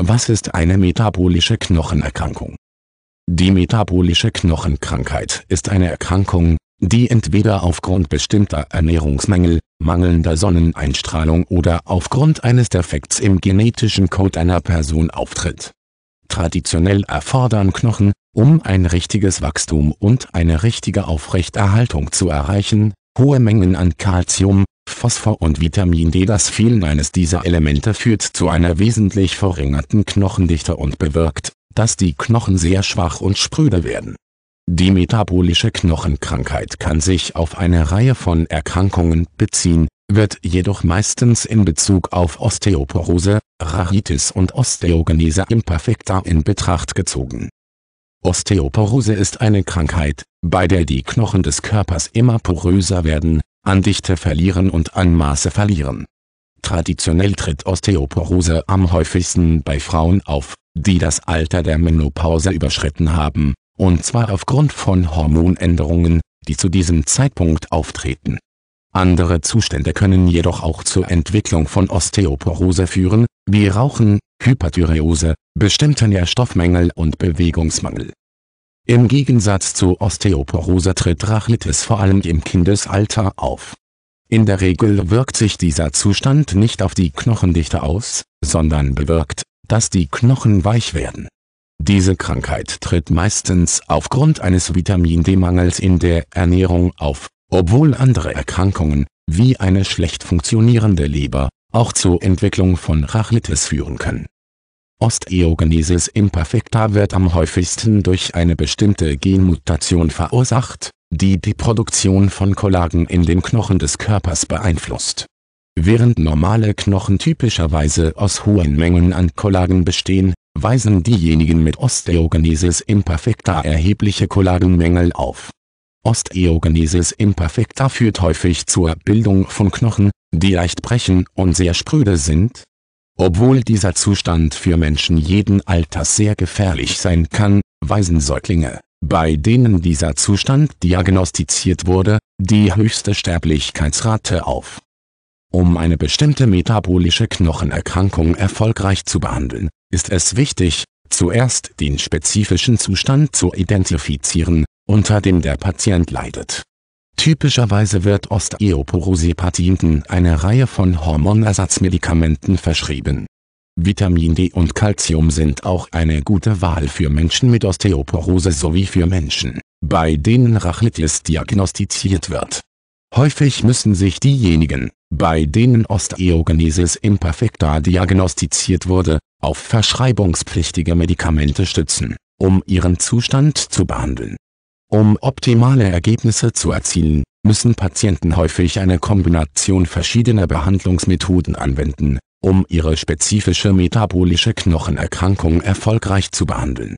Was ist eine metabolische Knochenerkrankung? Die metabolische Knochenkrankheit ist eine Erkrankung, die entweder aufgrund bestimmter Ernährungsmängel, mangelnder Sonneneinstrahlung oder aufgrund eines Defekts im genetischen Code einer Person auftritt. Traditionell erfordern Knochen, um ein richtiges Wachstum und eine richtige Aufrechterhaltung zu erreichen, hohe Mengen an Kalzium, Phosphor und Vitamin D. Das Fehlen eines dieser Elemente führt zu einer wesentlich verringerten Knochendichte und bewirkt, dass die Knochen sehr schwach und spröde werden. Die metabolische Knochenkrankheit kann sich auf eine Reihe von Erkrankungen beziehen, wird jedoch meistens in Bezug auf Osteoporose, Raritis und Osteogenese imperfecta in Betracht gezogen. Osteoporose ist eine Krankheit, bei der die Knochen des Körpers immer poröser werden, an Dichte verlieren und an Maße verlieren. Traditionell tritt Osteoporose am häufigsten bei Frauen auf, die das Alter der Menopause überschritten haben, und zwar aufgrund von Hormonänderungen, die zu diesem Zeitpunkt auftreten. Andere Zustände können jedoch auch zur Entwicklung von Osteoporose führen, wie Rauchen, Hyperthyreose, bestimmte Nährstoffmängel und Bewegungsmangel im Gegensatz zu Osteoporose tritt Rachlitis vor allem im Kindesalter auf. In der Regel wirkt sich dieser Zustand nicht auf die Knochendichte aus, sondern bewirkt, dass die Knochen weich werden. Diese Krankheit tritt meistens aufgrund eines Vitamin D-Mangels in der Ernährung auf, obwohl andere Erkrankungen, wie eine schlecht funktionierende Leber, auch zur Entwicklung von Rachlitis führen können Osteogenesis imperfecta wird am häufigsten durch eine bestimmte Genmutation verursacht, die die Produktion von Kollagen in den Knochen des Körpers beeinflusst. Während normale Knochen typischerweise aus hohen Mengen an Kollagen bestehen, weisen diejenigen mit Osteogenesis imperfecta erhebliche Kollagenmängel auf. Osteogenesis imperfecta führt häufig zur Bildung von Knochen, die leicht brechen und sehr spröde sind obwohl dieser Zustand für Menschen jeden Alters sehr gefährlich sein kann, weisen Säuglinge, bei denen dieser Zustand diagnostiziert wurde, die höchste Sterblichkeitsrate auf. Um eine bestimmte metabolische Knochenerkrankung erfolgreich zu behandeln, ist es wichtig, zuerst den spezifischen Zustand zu identifizieren, unter dem der Patient leidet Typischerweise wird osteoporose eine Reihe von Hormonersatzmedikamenten verschrieben. Vitamin D und Calcium sind auch eine gute Wahl für Menschen mit Osteoporose sowie für Menschen, bei denen Rachitis diagnostiziert wird. Häufig müssen sich diejenigen, bei denen Osteogenesis imperfecta diagnostiziert wurde, auf verschreibungspflichtige Medikamente stützen, um ihren Zustand zu behandeln um optimale Ergebnisse zu erzielen, müssen Patienten häufig eine Kombination verschiedener Behandlungsmethoden anwenden, um ihre spezifische metabolische Knochenerkrankung erfolgreich zu behandeln